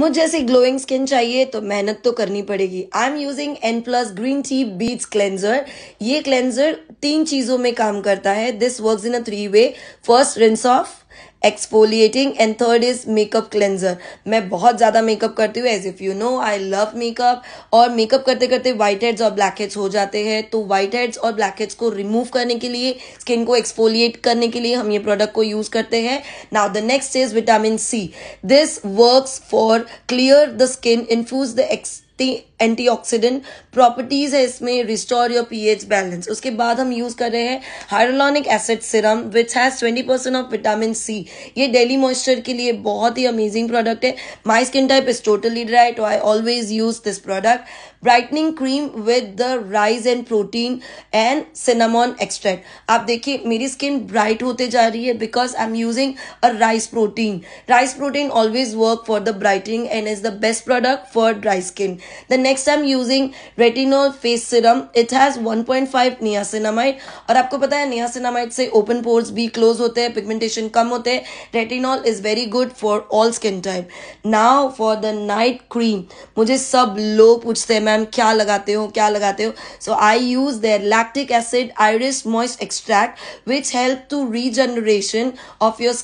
मुझ जैसी glowing skin चाहिए तो मेहनत तो करनी पड़ेगी I am using N plus green tea beets cleanser ये क्लेंजर तीन चीजों में काम करता है this work in a three way first rinse off exfoliating and third is makeup cleanser मैं बहुत ज़्यादा मेकअप करती हूँ as if you know I love makeup और मेकअप करते करते व्हाइट हेड्स और ब्लैक हेड्स हो जाते हैं तो व्हाइट हेड्स और ब्लैक हेड्स को रिमूव करने के लिए स्किन को एक्सफोलिएट करने के लिए हम ये प्रोडक्ट को यूज़ करते हैं now the next is vitamin C this work for clear the skin infuse the एक्स कितनी एंटीऑक्सीडेंट प्रॉपर्टीज है इसमें रिस्टोर योर पीएच बैलेंस उसके बाद हम यूज कर रहे हैं hyaluronic acid serum which has twenty percent of vitamin C ये डेली मॉइस्चर के लिए बहुत ही अमेजिंग प्रोडक्ट है my skin type is totally dry I always use this product brightening cream with the rice and protein and cinnamon extract आप देखिए मेरी skin bright होते जा रही है because I am using a rice protein rice protein always work for the brightening and is the best product for dry skin the next I am using retinol face serum it has 1.5 niacinamide और आपको पता है niacinamide से open pores भी close होते हैं pigmentation कम होते हैं retinol is very good for all skin type now for the night cream मुझे सब लोग पूछते हैं मैम क्या लगाते हो क्या लगाते हो so I use their lactic acid iris moist extract which help to regeneration of your